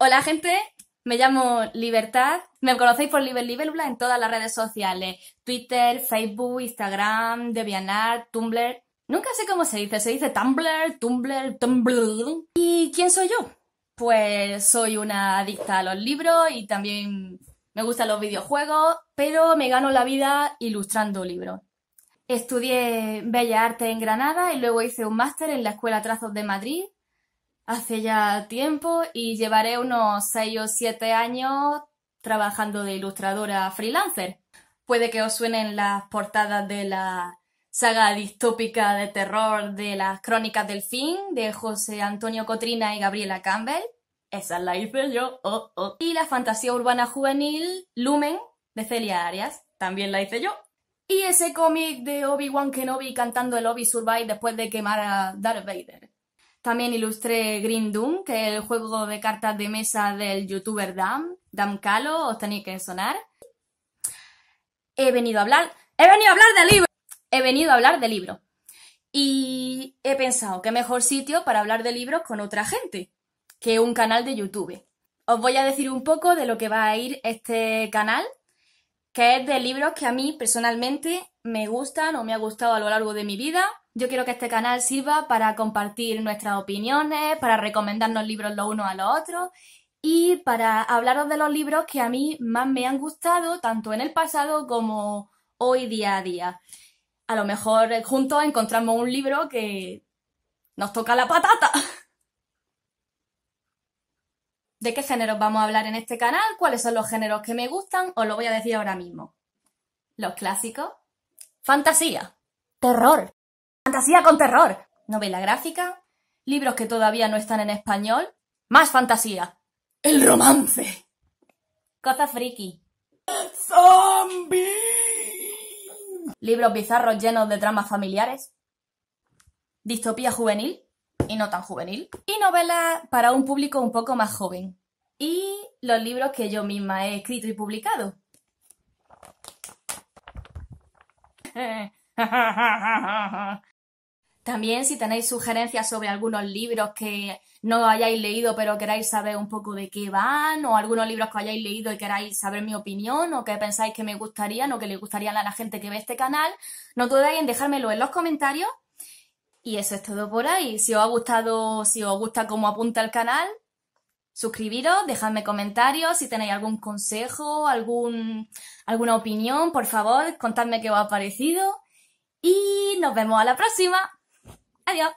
Hola gente, me llamo Libertad. Me conocéis por Liber en todas las redes sociales: Twitter, Facebook, Instagram, DeviantArt, Tumblr. Nunca sé cómo se dice, se dice Tumblr, Tumblr, Tumblr. ¿Y quién soy yo? Pues soy una adicta a los libros y también me gustan los videojuegos, pero me gano la vida ilustrando libros. Estudié Bellas Artes en Granada y luego hice un máster en la Escuela Trazos de Madrid hace ya tiempo y llevaré unos 6 o 7 años trabajando de ilustradora freelancer. Puede que os suenen las portadas de la saga distópica de terror de las Crónicas del Fin de José Antonio Cotrina y Gabriela Campbell. Esa la hice yo. Oh, oh. Y la fantasía urbana juvenil Lumen de Celia Arias. También la hice yo. Y ese cómic de Obi-Wan Kenobi cantando el Obi Survive después de quemar a Darth Vader. También ilustré Green Doom, que es el juego de cartas de mesa del youtuber Dam, Dam Calo, os tenéis que sonar. He venido a hablar, he venido a hablar de libro, he venido a hablar de libros Y he pensado, qué mejor sitio para hablar de libros con otra gente que un canal de YouTube. Os voy a decir un poco de lo que va a ir este canal, que es de libros que a mí personalmente me gustan o me ha gustado a lo largo de mi vida yo quiero que este canal sirva para compartir nuestras opiniones, para recomendarnos libros los unos a los otros y para hablaros de los libros que a mí más me han gustado, tanto en el pasado como hoy día a día. A lo mejor eh, juntos encontramos un libro que nos toca la patata. ¿De qué géneros vamos a hablar en este canal? ¿Cuáles son los géneros que me gustan? Os lo voy a decir ahora mismo. Los clásicos. Fantasía. Terror. Fantasía con terror. Novela gráfica. Libros que todavía no están en español. Más fantasía. El romance. Cosa friki. ¡Zombie! Libros bizarros llenos de dramas familiares. Distopía juvenil. Y no tan juvenil. Y novela para un público un poco más joven. Y los libros que yo misma he escrito y publicado. También si tenéis sugerencias sobre algunos libros que no hayáis leído pero queráis saber un poco de qué van, o algunos libros que hayáis leído y queráis saber mi opinión, o que pensáis que me gustarían o que le gustarían a la gente que ve este canal, no dudéis en dejármelo en los comentarios. Y eso es todo por ahí. Si os ha gustado, si os gusta cómo apunta el canal, suscribiros, dejadme comentarios, si tenéis algún consejo, algún, alguna opinión, por favor, contadme qué os ha parecido. Y nos vemos a la próxima. あるよ